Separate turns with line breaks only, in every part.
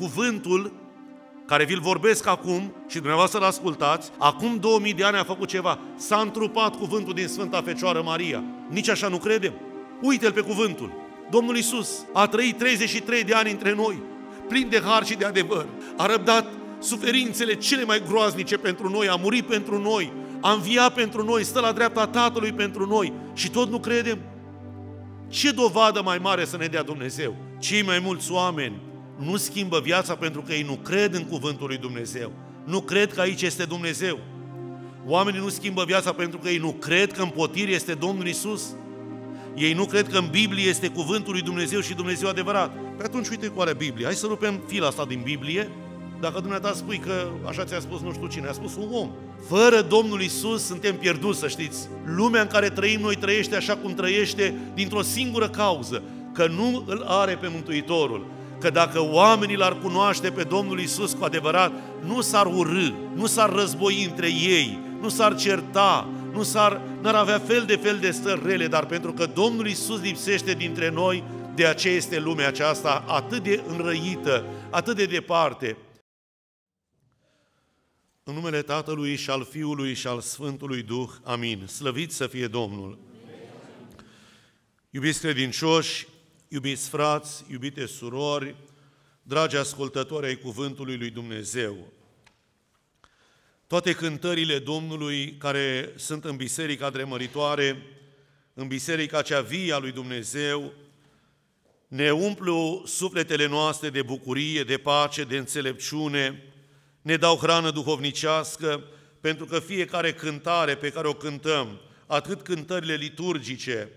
cuvântul care vi-l vorbesc acum și dumneavoastră l ascultați, acum 2000 de ani a făcut ceva. S-a întrupat cuvântul din Sfânta Fecioară Maria. Nici așa nu credem. Uite-l pe cuvântul. Domnul Isus a trăit 33 de ani între noi, plin de har și de adevăr. A răbdat suferințele cele mai groaznice pentru noi, a murit pentru noi, a înviat pentru noi, stă la dreapta Tatălui pentru noi și tot nu credem. Ce dovadă mai mare să ne dea Dumnezeu? Cei mai mulți oameni nu schimbă viața pentru că ei nu cred în cuvântul lui Dumnezeu. Nu cred că aici este Dumnezeu. Oamenii nu schimbă viața pentru că ei nu cred că în potir este Domnul Isus. Ei nu cred că în Biblie este cuvântul lui Dumnezeu și Dumnezeu adevărat. Pe atunci uite cu are Biblie. Hai să rupem fila asta din Biblie. Dacă dumneata spui că așa ți-a spus nu știu cine, a spus un om. Fără Domnul Isus suntem pierduți, să știți. Lumea în care trăim noi trăiește așa cum trăiește dintr-o singură cauză, că nu îl are pe Mântuitorul că dacă oamenii l-ar cunoaște pe Domnul Isus cu adevărat, nu s-ar urâ, nu s-ar război între ei, nu s-ar certa, nu s-ar, n-ar avea fel de fel de stări rele, dar pentru că Domnul Isus lipsește dintre noi, de aceea este lumea aceasta atât de înrăită, atât de departe. În numele Tatălui și al Fiului și al Sfântului Duh, amin. Slăvit să fie Domnul! Iubiți credincioși, Iubiți frați, iubite surori, dragi ascultători ai Cuvântului lui Dumnezeu, toate cântările Domnului care sunt în Biserica Dremăritoare, în Biserica cea vie a lui Dumnezeu, ne umplu sufletele noastre de bucurie, de pace, de înțelepciune, ne dau hrană duhovnicească, pentru că fiecare cântare pe care o cântăm, atât cântările liturgice,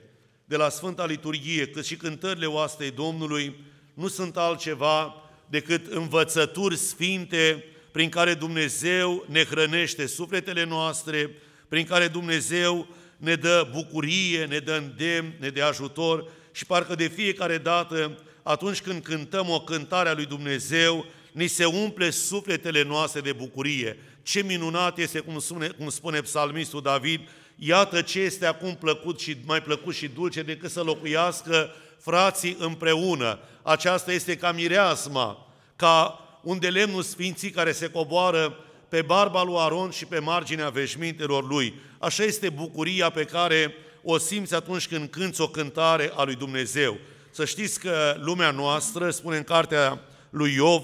de la Sfânta Liturghie, cât și cântările oastei Domnului, nu sunt altceva decât învățături sfinte prin care Dumnezeu ne hrănește sufletele noastre, prin care Dumnezeu ne dă bucurie, ne dă îndemn, ne dă ajutor și parcă de fiecare dată, atunci când cântăm o cântare a lui Dumnezeu, ni se umple sufletele noastre de bucurie. Ce minunat este, cum spune, cum spune psalmistul David, iată ce este acum plăcut și mai plăcut și dulce decât să locuiască frații împreună. Aceasta este ca mireasma, ca un de lemnul sfinții care se coboară pe barba lui Aron și pe marginea veșmintelor lui. Așa este bucuria pe care o simți atunci când cânți o cântare a lui Dumnezeu. Să știți că lumea noastră, spune în cartea lui Iov,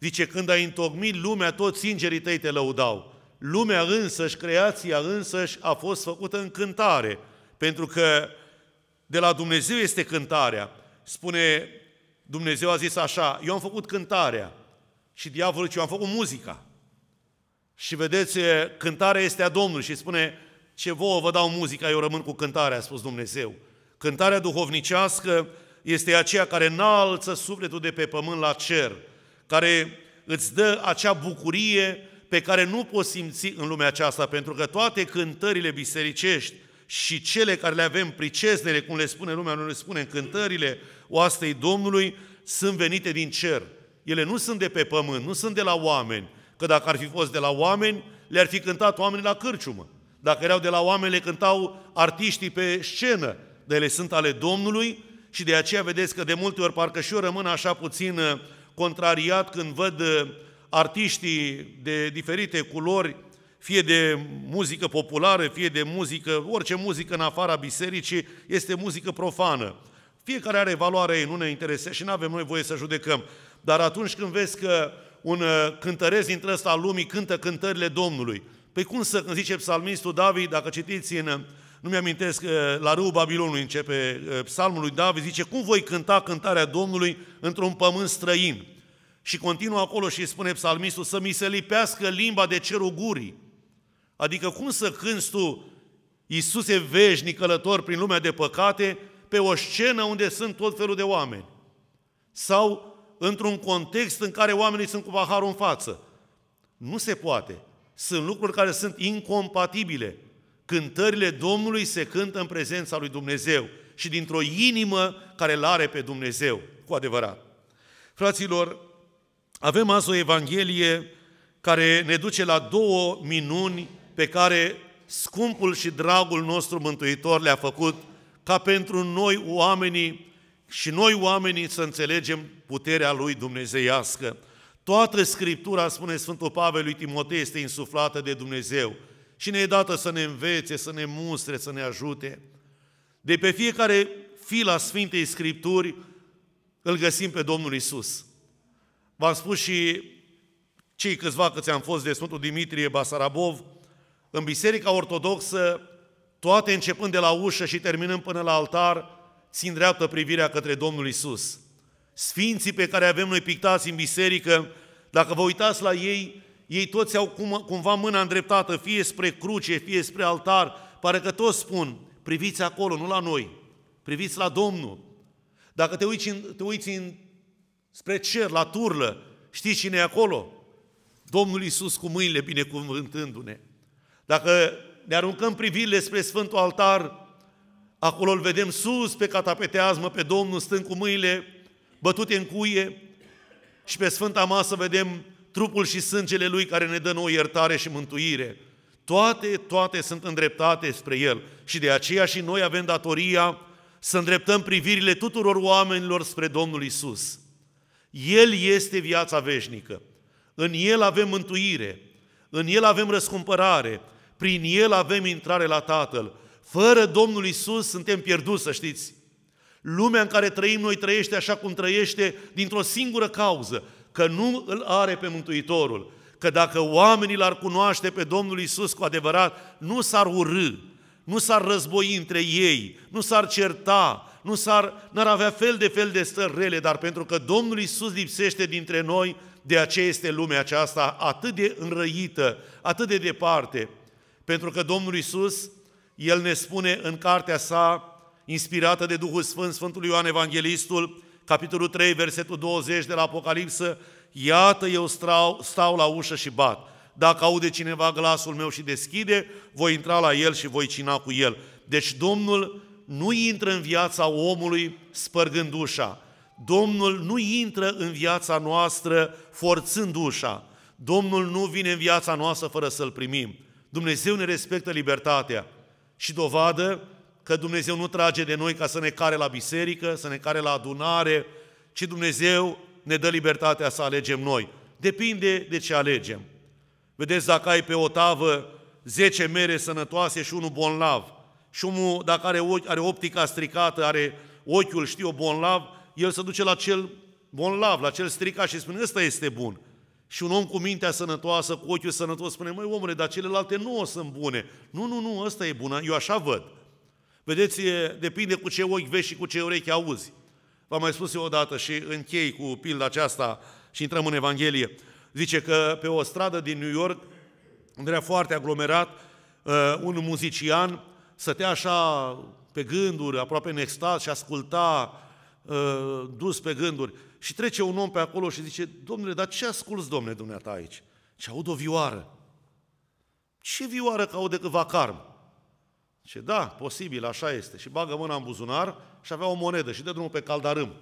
zice, când ai întocmit lumea, toți singerii tăi te lăudau lumea însăși, creația însăși a fost făcută în cântare, pentru că de la Dumnezeu este cântarea. Spune, Dumnezeu a zis așa, eu am făcut cântarea și diavolul ce eu am făcut muzica. Și vedeți, cântarea este a Domnului și spune, ce vouă vă dau muzica, eu rămân cu cântarea, a spus Dumnezeu. Cântarea duhovnicească este aceea care înalță sufletul de pe pământ la cer, care îți dă acea bucurie pe care nu poți simți în lumea aceasta, pentru că toate cântările bisericești și cele care le avem, priceznele, cum le spune lumea, nu le spune, cântările oastei Domnului, sunt venite din cer. Ele nu sunt de pe pământ, nu sunt de la oameni, că dacă ar fi fost de la oameni, le-ar fi cântat oamenii la cârciumă. Dacă erau de la oameni, le cântau artiștii pe scenă, Dar ele sunt ale Domnului și de aceea vedeți că de multe ori parcă și eu rămân așa puțin uh, contrariat când văd uh, artiștii de diferite culori, fie de muzică populară, fie de muzică, orice muzică în afara bisericii, este muzică profană. Fiecare are valoarea ei, nu ne interesează și nu avem noi voie să judecăm. Dar atunci când vezi că un uh, cântăresc dintre ăsta al lumii cântă cântările Domnului, pe păi cum să, când zice psalmistul David, dacă citiți în, uh, nu mi-amintesc, uh, la râul Babilonului începe psalmul lui David, zice, cum voi cânta cântarea Domnului într-un pământ străin? Și continuă acolo și spune psalmistul, să mi se lipească limba de cerul gurii. Adică cum să cânți tu, Iisuse veșnic călător prin lumea de păcate, pe o scenă unde sunt tot felul de oameni? Sau într-un context în care oamenii sunt cu paharul în față? Nu se poate. Sunt lucruri care sunt incompatibile. Cântările Domnului se cântă în prezența lui Dumnezeu și dintr-o inimă care l are pe Dumnezeu, cu adevărat. Fraților, avem azi o Evanghelie care ne duce la două minuni pe care scumpul și dragul nostru Mântuitor le-a făcut ca pentru noi oamenii și noi oamenii să înțelegem puterea lui dumnezeiască. Toată Scriptura, spune Sfântul Pavel lui Timotei, este insuflată de Dumnezeu și ne e dată să ne învețe, să ne mustre, să ne ajute. De pe fiecare fila a Sfintei Scripturi îl găsim pe Domnul Isus. V-am spus și cei câțiva câți am fost de Sfântul Dimitrie Basarabov, în Biserica Ortodoxă, toate începând de la ușă și terminând până la altar, țin dreaptă privirea către Domnul Isus. Sfinții pe care avem noi pictați în biserică, dacă vă uitați la ei, ei toți au cum, cumva mâna îndreptată, fie spre cruce, fie spre altar, pare că toți spun, priviți acolo, nu la noi, priviți la Domnul. Dacă te uiți în, te uiți în spre cer, la turlă. Știți cine e acolo? Domnul Iisus cu mâinile binecuvântându-ne. Dacă ne aruncăm privirile spre Sfântul Altar, acolo îl vedem sus pe catapeteazmă, pe Domnul stând cu mâinile bătute în cuie și pe Sfânta Masă vedem trupul și sângele Lui care ne dă nouă iertare și mântuire. Toate, toate sunt îndreptate spre El și de aceea și noi avem datoria să îndreptăm privirile tuturor oamenilor spre Domnul Isus. El este viața veșnică. În El avem mântuire, în El avem răscumpărare, prin El avem intrare la Tatăl. Fără Domnul Isus suntem pierduți, să știți. Lumea în care trăim noi trăiește așa cum trăiește dintr-o singură cauză, că nu îl are pe Mântuitorul, că dacă oamenii l-ar cunoaște pe Domnul Isus cu adevărat, nu s-ar urâ, nu s-ar război între ei, nu s-ar certa, nu s-ar, n-ar avea fel de fel de stări rele, dar pentru că Domnul Isus lipsește dintre noi, de aceea este lumea aceasta atât de înrăită, atât de departe. Pentru că Domnul Isus, El ne spune în cartea sa, inspirată de Duhul Sfânt, Sfântul Ioan Evanghelistul, capitolul 3, versetul 20 de la Apocalipsă, Iată eu stau, stau la ușă și bat. Dacă aude cineva glasul meu și deschide, voi intra la el și voi cina cu el. Deci Domnul nu intră în viața omului spărgând ușa. Domnul nu intră în viața noastră forțând ușa. Domnul nu vine în viața noastră fără să-L primim. Dumnezeu ne respectă libertatea și dovadă că Dumnezeu nu trage de noi ca să ne care la biserică, să ne care la adunare, ci Dumnezeu ne dă libertatea să alegem noi. Depinde de ce alegem. Vedeți, dacă ai pe o tavă 10 mere sănătoase și unul bolnav, și omul, dacă are, ochi, are optica stricată, are ochiul, știu, bonlav, el se duce la cel bonlav, la cel stricat și spune, ăsta este bun. Și un om cu mintea sănătoasă, cu ochiul sănătos, spune, măi omule, dar celelalte nu sunt bune. Nu, nu, nu, ăsta e bună, eu așa văd. Vedeți, depinde cu ce ochi vezi și cu ce urechi auzi. V-am mai spus eu odată și închei cu pilda aceasta și intrăm în Evanghelie. Zice că pe o stradă din New York, unde era foarte aglomerat, uh, un muzician stătea așa pe gânduri, aproape în extaz și asculta ă, dus pe gânduri. Și trece un om pe acolo și zice, domnule, dar ce asculți, domnule, dumneata aici? Și aud o vioară. Ce vioară că aude că carm Și da, posibil, așa este. Și bagă mâna în buzunar și avea o monedă și dă drumul pe caldarâm.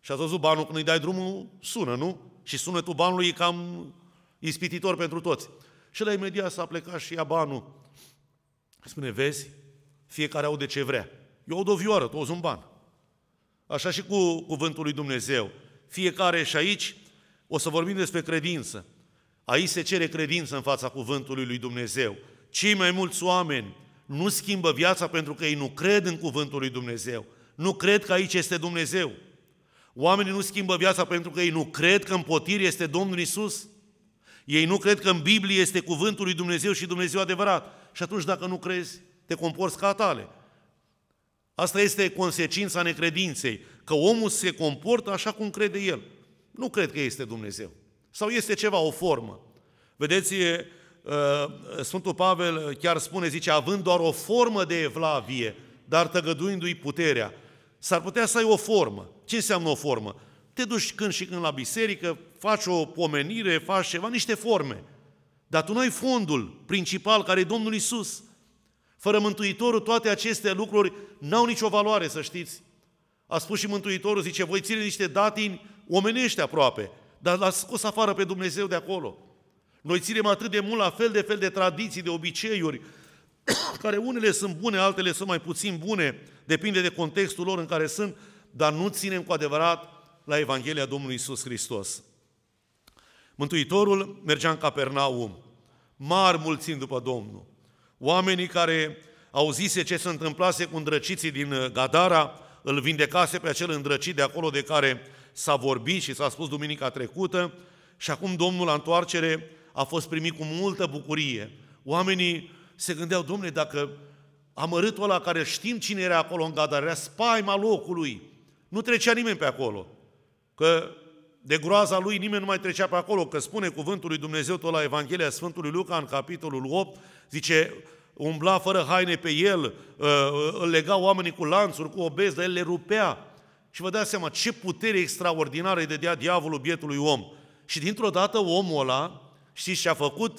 Și a văzut banul, când îi dai drumul, sună, nu? Și sunetul banului e cam ispititor pentru toți. Și la imediat s-a plecat și ia banul. Spune, vezi, fiecare aude ce vrea. Eu aud o dovioară, tu auzi un ban. Așa și cu cuvântul lui Dumnezeu. Fiecare și aici o să vorbim despre credință. Aici se cere credință în fața cuvântului lui Dumnezeu. Cei mai mulți oameni nu schimbă viața pentru că ei nu cred în cuvântul lui Dumnezeu. Nu cred că aici este Dumnezeu. Oamenii nu schimbă viața pentru că ei nu cred că în potiri este Domnul Isus. Ei nu cred că în Biblie este cuvântul lui Dumnezeu și Dumnezeu adevărat și atunci dacă nu crezi, te comporți ca atale. Asta este consecința necredinței, că omul se comportă așa cum crede el. Nu cred că este Dumnezeu. Sau este ceva, o formă. Vedeți, ă, Sfântul Pavel chiar spune, zice, având doar o formă de evlavie, dar tăgăduindu-i puterea, s-ar putea să ai o formă. Ce înseamnă o formă? Te duci când și când la biserică, faci o pomenire, faci ceva, niște forme. Dar tu nu ai fondul principal care e Domnul Isus. Fără Mântuitorul toate aceste lucruri n-au nicio valoare, să știți. A spus și Mântuitorul, zice, voi ține niște datini omenești aproape, dar l-a scos afară pe Dumnezeu de acolo. Noi ținem atât de mult la fel de fel de tradiții, de obiceiuri, care unele sunt bune, altele sunt mai puțin bune, depinde de contextul lor în care sunt, dar nu ținem cu adevărat la Evanghelia Domnului Isus Hristos. Mântuitorul mergea în Capernaum, mari mulțimi după Domnul. Oamenii care au zis ce se întâmplase cu îndrăciții din uh, Gadara, îl vindecase pe acel îndrăcit de acolo de care s-a vorbit și s-a spus duminica trecută și acum Domnul la întoarcere a fost primit cu multă bucurie. Oamenii se gândeau, domne, dacă amărâtul ăla care știm cine era acolo în Gadara, era spaima locului, nu trecea nimeni pe acolo. Că de groaza lui nimeni nu mai trecea pe acolo, că spune cuvântul lui Dumnezeu tot la Evanghelia Sfântului Luca, în capitolul 8, zice, umbla fără haine pe el, ă, îl lega oamenii cu lanțuri, cu obez, dar el le rupea. Și vă dați seama ce putere extraordinară îi dădea diavolul bietului om. Și dintr-o dată omul ăla, știți ce a făcut?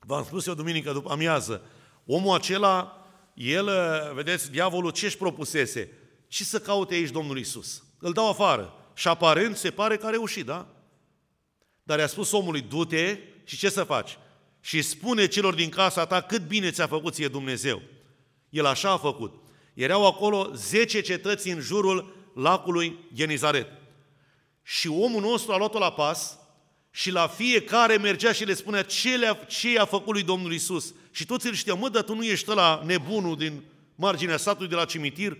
V-am spus eu duminică după amiază. Omul acela, el, ă, vedeți, diavolul ce și propusese? Ce să caute aici Domnul Isus? Îl dau afară. Și aparent se pare că a reușit, da? Dar i-a spus omului, du-te și ce să faci? Și spune celor din casa ta cât bine ți-a făcut ție Dumnezeu. El așa a făcut. Erau acolo 10 cetăți în jurul lacului Genizaret. Și omul nostru a luat-o la pas și la fiecare mergea și le spunea ce, le-a, ce i-a făcut lui Domnul Isus. Și toți îl știau, mă, dar tu nu ești la nebunul din marginea satului de la cimitir?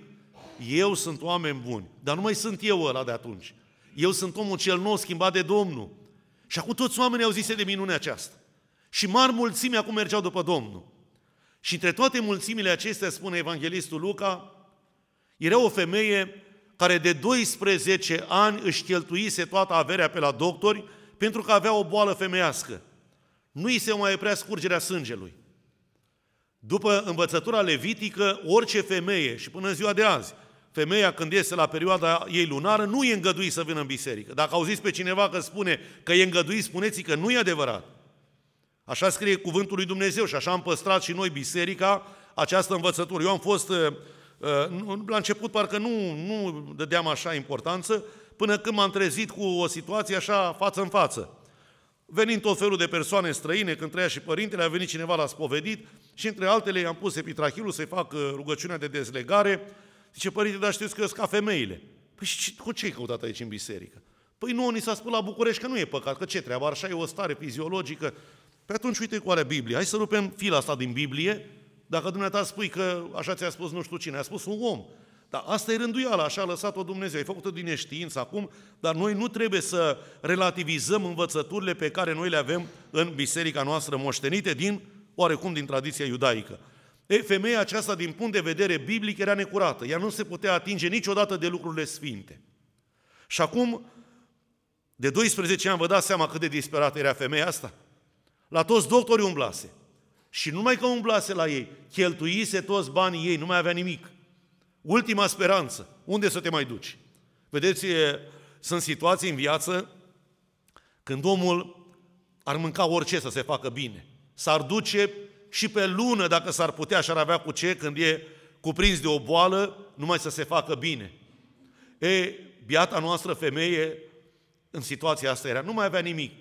eu sunt oameni buni, dar nu mai sunt eu ăla de atunci. Eu sunt omul cel nou schimbat de Domnul. Și acum toți oamenii au zis de minune aceasta. Și mari mulțime acum mergeau după Domnul. Și între toate mulțimile acestea, spune evanghelistul Luca, era o femeie care de 12 ani își cheltuise toată averea pe la doctori pentru că avea o boală femeiască. Nu i se mai oprea scurgerea sângelui. După învățătura levitică, orice femeie, și până în ziua de azi, femeia când iese la perioada ei lunară, nu e îngăduit să vină în biserică. Dacă auziți pe cineva că spune că e îngăduit, spuneți că nu e adevărat. Așa scrie cuvântul lui Dumnezeu și așa am păstrat și noi biserica această învățătură. Eu am fost, uh, uh, la început parcă nu, nu dădeam așa importanță, până când m-am trezit cu o situație așa față în față. Venind tot felul de persoane străine, când trăia și părintele, a venit cineva la spovedit și între altele i-am pus epitrahilul să-i fac uh, rugăciunea de dezlegare Zice, părinte, dar știți că sunt ca femeile. Păi și cu ce ai căutat aici în biserică? Păi nu, ni s-a spus la București că nu e păcat, că ce treabă, așa e o stare fiziologică. Păi atunci uite cu are Biblie. Hai să rupem fila asta din Biblie. Dacă dumneata spui că așa ți-a spus nu știu cine, a spus un om. Dar asta e rânduiala, așa a lăsat-o Dumnezeu. Ai făcut-o din neștiință acum, dar noi nu trebuie să relativizăm învățăturile pe care noi le avem în biserica noastră moștenite din, oarecum, din tradiția iudaică. E, femeia aceasta, din punct de vedere biblic, era necurată. Ea nu se putea atinge niciodată de lucrurile sfinte. Și acum, de 12 ani, vă dați seama cât de disperată era femeia asta? La toți doctorii umblase. Și numai că umblase la ei, cheltuise toți banii ei, nu mai avea nimic. Ultima speranță. Unde să te mai duci? Vedeți, sunt situații în viață când omul ar mânca orice să se facă bine. S-ar duce și pe lună, dacă s-ar putea și ar avea cu ce, când e cuprins de o boală, numai să se facă bine. E, biata noastră femeie, în situația asta era, nu mai avea nimic.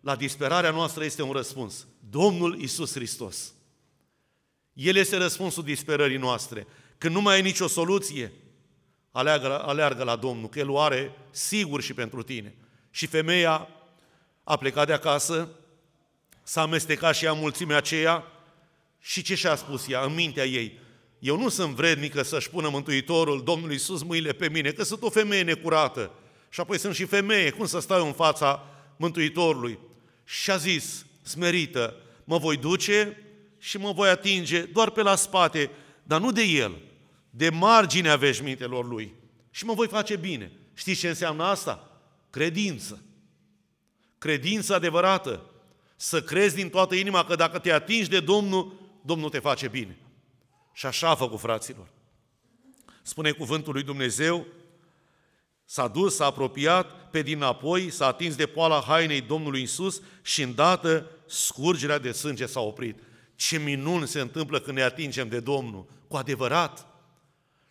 La disperarea noastră este un răspuns. Domnul Isus Hristos. El este răspunsul disperării noastre. Când nu mai e nicio soluție, aleargă, aleargă la Domnul, că El o are sigur și pentru tine. Și femeia a plecat de acasă, s-a amestecat și ea mulțimea aceea, și ce și-a spus ea în mintea ei? Eu nu sunt vrednică să-și pună Mântuitorul, Domnul Iisus, mâinile pe mine, că sunt o femeie necurată. Și apoi sunt și femeie, cum să stau în fața Mântuitorului? Și a zis, smerită, mă voi duce și mă voi atinge doar pe la spate, dar nu de el, de marginea veșmintelor lui. Și mă voi face bine. Știți ce înseamnă asta? Credință. Credință adevărată. Să crezi din toată inima că dacă te atingi de Domnul, Domnul te face bine. Și așa a făcut, fraților. Spune cuvântul lui Dumnezeu, s-a dus, s-a apropiat, pe dinapoi s-a atins de poala hainei Domnului Isus și îndată scurgerea de sânge s-a oprit. Ce minuni se întâmplă când ne atingem de Domnul, cu adevărat.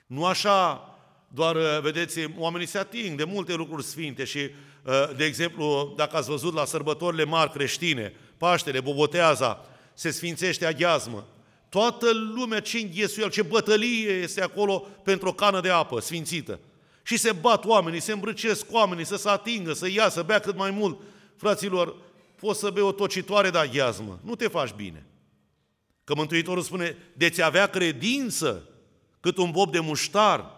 Nu așa doar, uh, vedeți, oamenii se ating de multe lucruri sfinte și, uh, de exemplu, dacă ați văzut la sărbătorile mari creștine, Paștele, Boboteaza, se sfințește aghiazmă. Toată lumea ce înghesuie, ce bătălie este acolo pentru o cană de apă sfințită. Și se bat oamenii, se îmbrăcesc oamenii, să se atingă, să ia, să bea cât mai mult. Fraților, poți să bei o tocitoare de aghiazmă, nu te faci bine. Că Mântuitorul spune, deți avea credință cât un bob de muștar,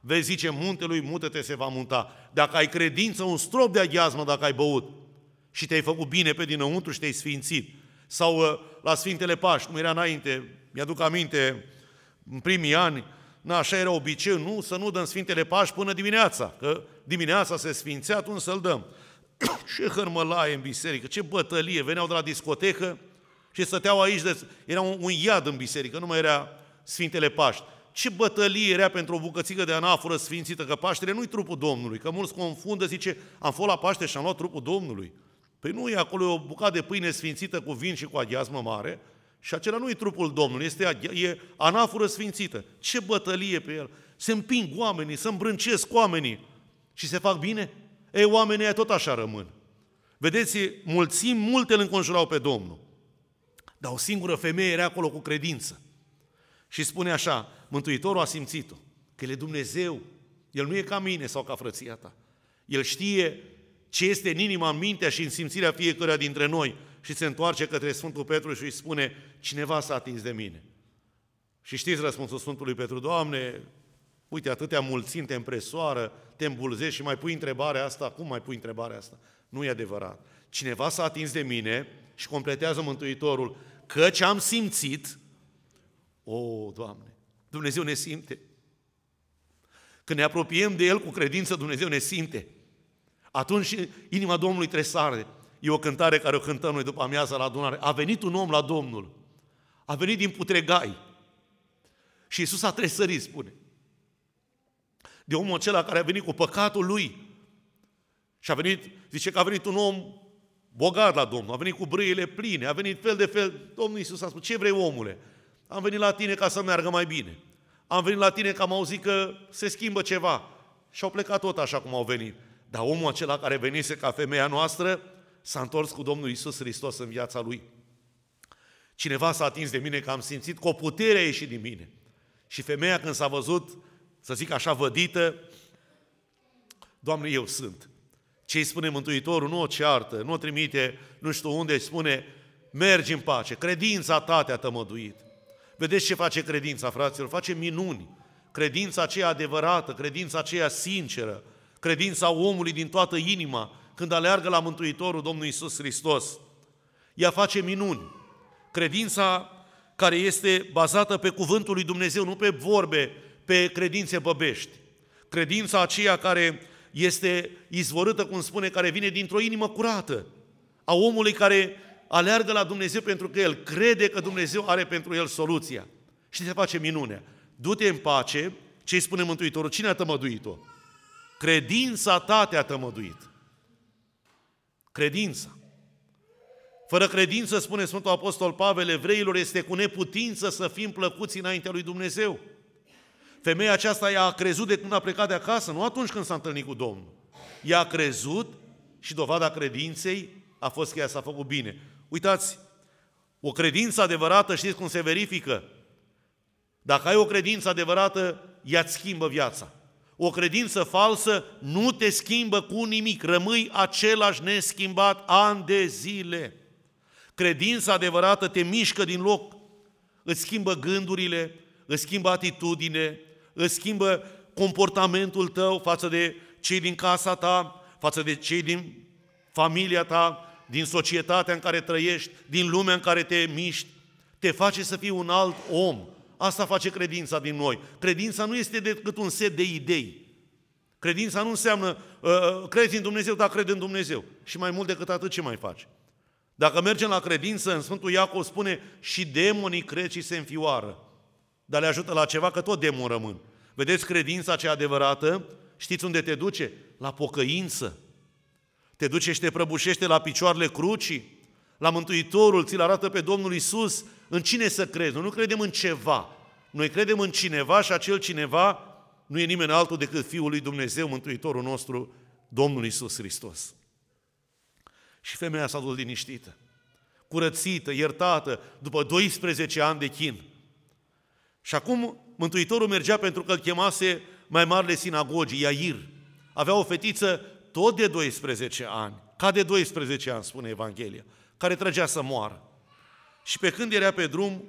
vei zice muntelui, mută-te, se va munta. Dacă ai credință, un strop de aghiazmă dacă ai băut și te-ai făcut bine pe dinăuntru și te-ai sfințit. Sau ă, la Sfintele Paști, cum era înainte, mi-aduc aminte, în primii ani, na, așa era obiceiul, nu, să nu dăm Sfintele Paști până dimineața, că dimineața se sfințea, atunci să-l dăm. ce hărmălaie în biserică, ce bătălie, veneau de la discotecă și stăteau aici, de, era un, un iad în biserică, nu mai era Sfintele Paști. Ce bătălie era pentru o bucățică de anafură sfințită, că Paștele nu-i trupul Domnului, că mulți confundă, zice, am fost la Paște și am luat trupul Domnului. Păi nu e acolo o bucată de pâine sfințită cu vin și cu aghiazmă mare și acela nu e trupul Domnului, este e anafură sfințită. Ce bătălie pe el! Se împing oamenii, se îmbrâncesc oamenii și se fac bine? Ei, oamenii tot așa rămân. Vedeți, mulțim multe îl înconjurau pe Domnul. Dar o singură femeie era acolo cu credință. Și spune așa, Mântuitorul a simțit-o, că El e Dumnezeu, El nu e ca mine sau ca frăția ta. El știe ce este în inima, în mintea și în simțirea fiecăruia dintre noi. Și se întoarce către Sfântul Petru și îi spune, cineva s-a atins de mine. Și știți răspunsul Sfântului Petru, Doamne, uite, atâtea mulțimi te împresoară, te îmbulzești și mai pui întrebarea asta, cum mai pui întrebarea asta? Nu e adevărat. Cineva s-a atins de mine și completează Mântuitorul, căci am simțit, o, Doamne, Dumnezeu ne simte. Când ne apropiem de El cu credință, Dumnezeu ne simte. Atunci inima Domnului tresare. E o cântare care o cântăm noi după amiază la adunare. A venit un om la Domnul. A venit din putregai. Și Iisus a tresărit, spune. De omul acela care a venit cu păcatul lui. Și a venit, zice că a venit un om bogat la Domnul, a venit cu brâile pline, a venit fel de fel. Domnul Iisus a spus, ce vrei omule? Am venit la tine ca să meargă mai bine. Am venit la tine ca am auzit că se schimbă ceva. Și au plecat tot așa cum au venit. Dar omul acela care venise ca femeia noastră s-a întors cu Domnul Isus Hristos în viața lui. Cineva s-a atins de mine că am simțit că o putere a ieșit din mine. Și femeia când s-a văzut, să zic așa, vădită, Doamne, eu sunt. Ce îi spune Mântuitorul? Nu o ceartă, nu o trimite nu știu unde, îi spune, mergi în pace, credința ta te-a tămăduit. Vedeți ce face credința, fraților? Face minuni. Credința aceea adevărată, credința aceea sinceră, credința omului din toată inima, când aleargă la Mântuitorul Domnul Isus Hristos. Ea face minuni. Credința care este bazată pe cuvântul lui Dumnezeu, nu pe vorbe, pe credințe băbești. Credința aceea care este izvorâtă, cum spune, care vine dintr-o inimă curată, a omului care aleargă la Dumnezeu pentru că el crede că Dumnezeu are pentru el soluția. Și se face minunea. Du-te în pace, ce îi spune Mântuitorul, cine a tămăduit-o? Credința ta te-a tămăduit. Credința. Fără credință, spune Sfântul Apostol Pavel evreilor, este cu neputință să fim plăcuți înaintea lui Dumnezeu. Femeia aceasta i-a crezut de când a plecat de acasă, nu atunci când s-a întâlnit cu Domnul. I-a crezut și dovada credinței a fost că ea s-a făcut bine. Uitați, o credință adevărată, știți cum se verifică? Dacă ai o credință adevărată, ea ți schimbă viața. O credință falsă nu te schimbă cu nimic, rămâi același neschimbat ani de zile. Credința adevărată te mișcă din loc, îți schimbă gândurile, îți schimbă atitudine, îți schimbă comportamentul tău față de cei din casa ta, față de cei din familia ta, din societatea în care trăiești, din lumea în care te miști, te face să fii un alt om, Asta face credința din noi. Credința nu este decât un set de idei. Credința nu înseamnă uh, uh, crezi în Dumnezeu, dar crede în Dumnezeu. Și mai mult decât atât, ce mai faci? Dacă mergem la credință, în Sfântul Iacov spune și demonii cred și se înfioară. Dar le ajută la ceva, că tot demon rămân. Vedeți credința cea adevărată? Știți unde te duce? La pocăință. Te duce și te prăbușește la picioarele crucii, la Mântuitorul, ți-l arată pe Domnul Isus, în cine să crezi? Noi nu credem în ceva. Noi credem în cineva și acel cineva nu e nimeni altul decât Fiul lui Dumnezeu, Mântuitorul nostru, Domnul Isus Hristos. Și femeia s-a dus liniștită, curățită, iertată, după 12 ani de chin. Și acum Mântuitorul mergea pentru că îl chemase mai marile sinagogii, Iair. Avea o fetiță tot de 12 ani, ca de 12 ani, spune Evanghelia, care trăgea să moară. Și pe când era pe drum,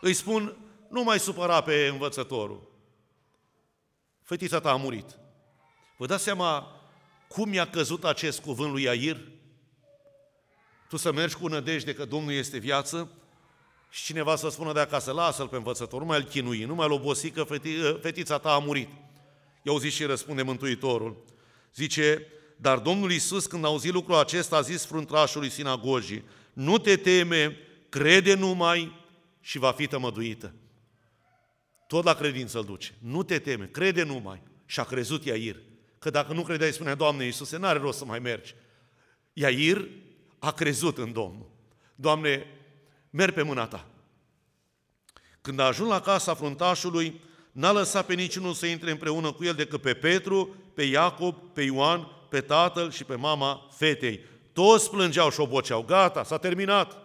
îi spun, nu mai supăra pe învățătorul. Fetița ta a murit. Vă dați seama cum i-a căzut acest cuvânt lui Iair? Tu să mergi cu nădejde că Domnul este viață și cineva să spună de acasă, lasă-l pe învățător, nu mai-l chinui, nu mai-l obosi că feti- fetița ta a murit. I-au zis și răspunde Mântuitorul. Zice, dar Domnul Iisus când a auzit lucrul acesta a zis fruntrașului sinagogii, nu te teme, crede numai și va fi tămăduită. Tot la credință îl duce. Nu te teme, crede numai. Și a crezut Iair. Că dacă nu credeai, spunea, Doamne Iisuse, n-are rost să mai mergi. Iair a crezut în Domnul. Doamne, merg pe mâna ta. Când a ajuns la casa fruntașului, n-a lăsat pe niciunul să intre împreună cu el decât pe Petru, pe Iacob, pe Ioan, pe tatăl și pe mama fetei. Toți plângeau și oboceau, gata, s-a terminat.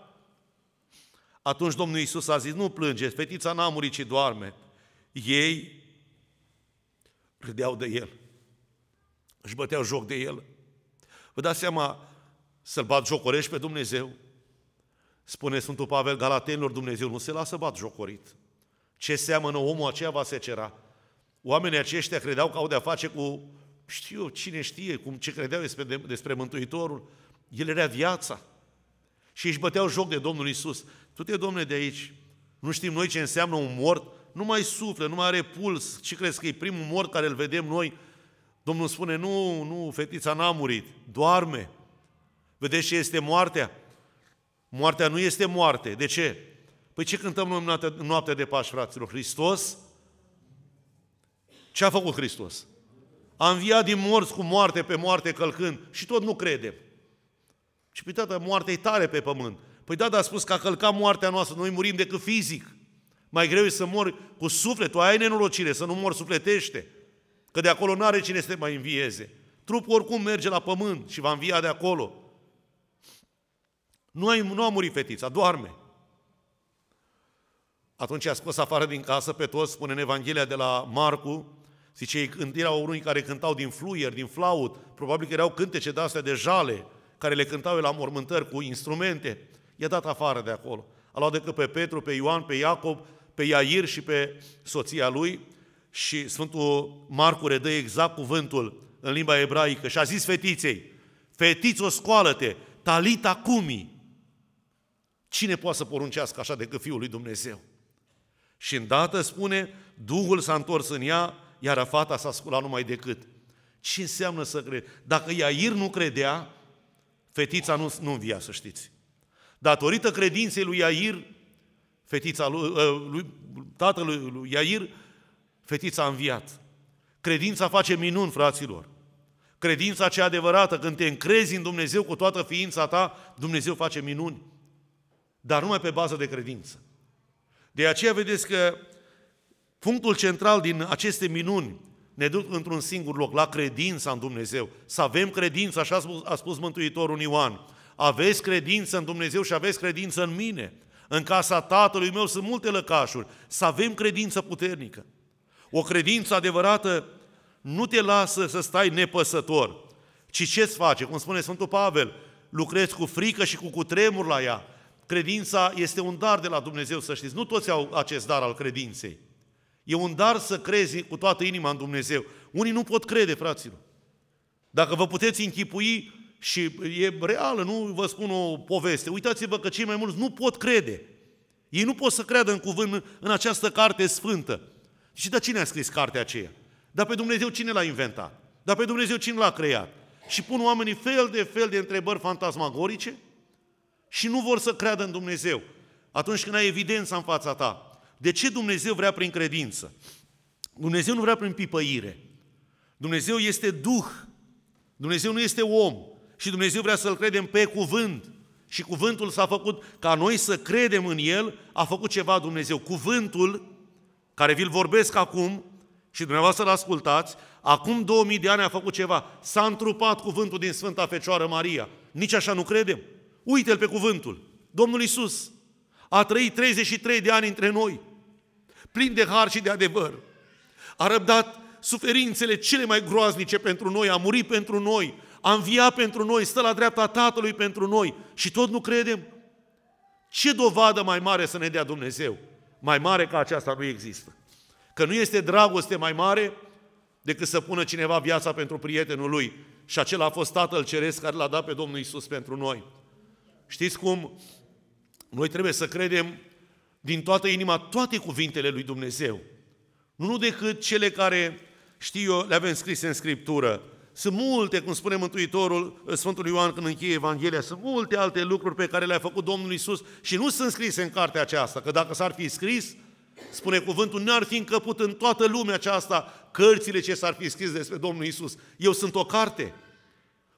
Atunci Domnul Iisus a zis, nu plânge, fetița n-a murit, ci doarme. Ei râdeau de el, își băteau joc de el. Vă dați seama să-L bat jocorești pe Dumnezeu? Spune Sfântul Pavel Galatenilor, Dumnezeu nu se lasă bat jocorit. Ce seamănă omul aceea va secera. Oamenii aceștia credeau că au de-a face cu știu cine știe cum ce credeau despre, despre Mântuitorul, el era viața. Și își băteau joc de Domnul Isus. Tu te, domne, de aici. Nu știm noi ce înseamnă un mort. Nu mai suflă, nu mai are puls. Ce crezi că e primul mort care îl vedem noi? Domnul spune, nu, nu, fetița n-a murit, doarme. Vedeți ce este moartea? Moartea nu este moarte. De ce? Păi ce cântăm noi în noaptea de Paști, fraților? Hristos? Ce a făcut Hristos? A înviat din morți cu moarte pe moarte călcând și tot nu credem. Și păi, tata, moartea e tare pe pământ. Păi tata a spus că a călcat moartea noastră, noi murim decât fizic. Mai greu e să mori cu sufletul, aia e nenorocire, să nu mor sufletește. Că de acolo nu are cine să te mai învieze. Trupul oricum merge la pământ și va învia de acolo. Nu, ai, nu a murit fetița, doarme. Atunci a scos afară din casă pe toți, spune în Evanghelia de la Marcu, zice, erau unii care cântau din fluier, din flaut, probabil că erau cântece de astea de jale, care le cântau la mormântări cu instrumente, i-a dat afară de acolo. A luat decât pe Petru, pe Ioan, pe Iacob, pe Iair și pe soția lui și Sfântul Marcu redă exact cuvântul în limba ebraică și a zis fetiței, fetițo scoală-te, talita cumi. Cine poate să poruncească așa decât Fiul lui Dumnezeu? Și îndată spune, Duhul s-a întors în ea, iar fata s-a sculat numai decât. Ce înseamnă să crede? Dacă Iair nu credea, Fetița nu, nu învia, să știți. Datorită credinței lui Iair, fetița lui, ă, lui tatălui lui Iair, fetița a înviat. Credința face minuni, fraților. Credința cea adevărată, când te încrezi în Dumnezeu cu toată ființa ta, Dumnezeu face minuni. Dar numai pe bază de credință. De aceea vedeți că punctul central din aceste minuni ne duc într-un singur loc, la credința în Dumnezeu. Să avem credință, așa a spus, Mântuitorul Ioan. Aveți credință în Dumnezeu și aveți credință în mine. În casa tatălui meu sunt multe lăcașuri. Să avem credință puternică. O credință adevărată nu te lasă să stai nepăsător, ci ce-ți face? Cum spune Sfântul Pavel, lucrezi cu frică și cu cutremur la ea. Credința este un dar de la Dumnezeu, să știți. Nu toți au acest dar al credinței. E un dar să crezi cu toată inima în Dumnezeu. Unii nu pot crede, fraților. Dacă vă puteți închipui și e reală, nu vă spun o poveste, uitați-vă că cei mai mulți nu pot crede. Ei nu pot să creadă în cuvânt, în această carte sfântă. Și de cine a scris cartea aceea? Dar pe Dumnezeu cine l-a inventat? Dar pe Dumnezeu cine l-a creat? Și pun oamenii fel de fel de întrebări fantasmagorice și nu vor să creadă în Dumnezeu. Atunci când ai evidența în fața ta, de ce Dumnezeu vrea prin credință? Dumnezeu nu vrea prin pipăire. Dumnezeu este Duh. Dumnezeu nu este om. Și Dumnezeu vrea să-L credem pe cuvânt. Și cuvântul s-a făcut ca noi să credem în El, a făcut ceva Dumnezeu. Cuvântul care vi-l vorbesc acum și dumneavoastră l ascultați, acum 2000 de ani a făcut ceva. S-a întrupat cuvântul din Sfânta Fecioară Maria. Nici așa nu credem. Uite-l pe cuvântul. Domnul Isus a trăit 33 de ani între noi plin de har și de adevăr. A răbdat suferințele cele mai groaznice pentru noi, a murit pentru noi, a înviat pentru noi, stă la dreapta Tatălui pentru noi și tot nu credem? Ce dovadă mai mare să ne dea Dumnezeu? Mai mare ca aceasta nu există. Că nu este dragoste mai mare decât să pună cineva viața pentru prietenul lui. Și acela a fost Tatăl Ceresc care l-a dat pe Domnul Isus pentru noi. Știți cum? Noi trebuie să credem din toată inima toate cuvintele lui Dumnezeu. Nu decât cele care, știu eu, le avem scrise în Scriptură. Sunt multe, cum spune Mântuitorul Sfântul Ioan când încheie Evanghelia, sunt multe alte lucruri pe care le-a făcut Domnul Isus și nu sunt scrise în cartea aceasta, că dacă s-ar fi scris, spune cuvântul, n-ar fi încăput în toată lumea aceasta cărțile ce s-ar fi scris despre Domnul Isus. Eu sunt o carte.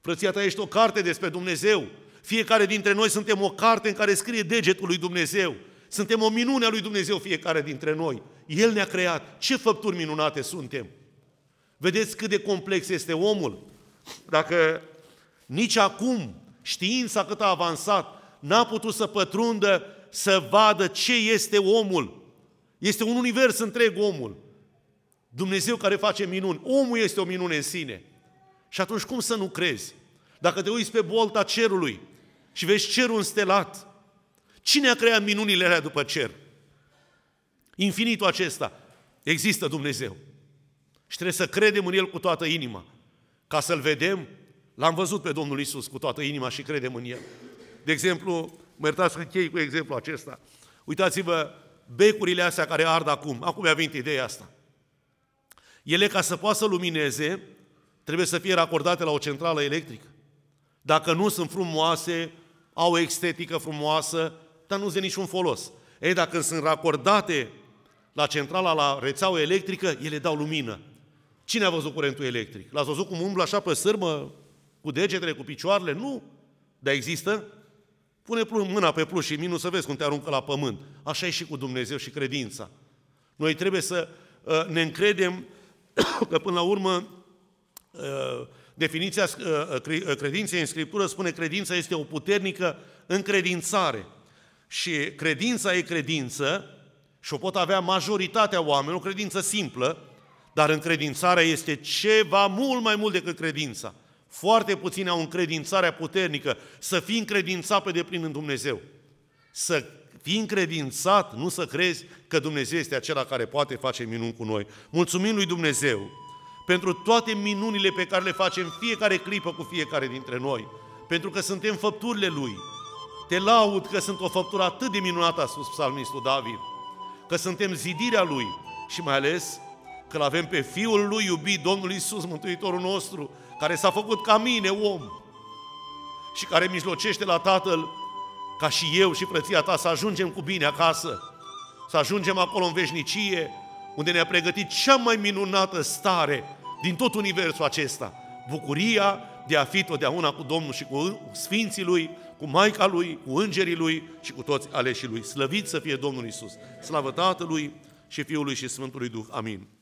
Frăția ta ești o carte despre Dumnezeu. Fiecare dintre noi suntem o carte în care scrie degetul lui Dumnezeu. Suntem o minune a lui Dumnezeu fiecare dintre noi. El ne-a creat. Ce făpturi minunate suntem! Vedeți cât de complex este omul. Dacă nici acum știința cât a avansat n-a putut să pătrundă, să vadă ce este omul. Este un univers întreg omul. Dumnezeu care face minuni. Omul este o minune în sine. Și atunci cum să nu crezi? Dacă te uiți pe bolta cerului și vezi cerul înstelat, Cine a creat minunile alea după cer? Infinitul acesta. Există Dumnezeu. Și trebuie să credem în El cu toată inima. Ca să-L vedem, l-am văzut pe Domnul Isus cu toată inima și credem în El. De exemplu, mă iertați că chei cu exemplu acesta. Uitați-vă becurile astea care ard acum. Acum mi-a venit ideea asta. Ele, ca să poată să lumineze, trebuie să fie racordate la o centrală electrică. Dacă nu sunt frumoase, au estetică frumoasă, dar nu ți niciun folos. Ei, dacă sunt racordate la centrala, la rețeaua electrică, ele dau lumină. Cine a văzut curentul electric? L-ați văzut cum umblă așa pe sârmă, cu degetele, cu picioarele? Nu. Dar există? Pune mâna pe plus și minus să vezi cum te aruncă la pământ. Așa e și cu Dumnezeu și credința. Noi trebuie să uh, ne încredem că până la urmă uh, definiția uh, credinței în Scriptură spune credința este o puternică încredințare și credința e credință și o pot avea majoritatea oamenilor, o credință simplă, dar încredințarea este ceva mult mai mult decât credința. Foarte puțini au încredințarea puternică să fii încredințat pe deplin în Dumnezeu. Să fii încredințat, nu să crezi că Dumnezeu este acela care poate face minuni cu noi. Mulțumim lui Dumnezeu pentru toate minunile pe care le facem fiecare clipă cu fiecare dintre noi, pentru că suntem făpturile Lui, te laud că sunt o făptură atât de minunată, a spus psalmistul David, că suntem zidirea Lui și mai ales că avem pe Fiul Lui iubit, Domnul Isus, Mântuitorul nostru, care s-a făcut ca mine, om, și care mijlocește la Tatăl ca și eu și frăția ta să ajungem cu bine acasă, să ajungem acolo în veșnicie, unde ne-a pregătit cea mai minunată stare din tot universul acesta, bucuria de a fi totdeauna cu Domnul și cu Sfinții Lui, cu Maica Lui, cu Îngerii Lui și cu toți aleșii Lui. Slăvit să fie Domnul Isus. Slavă Tatălui și Fiului și Sfântului Duh. Amin.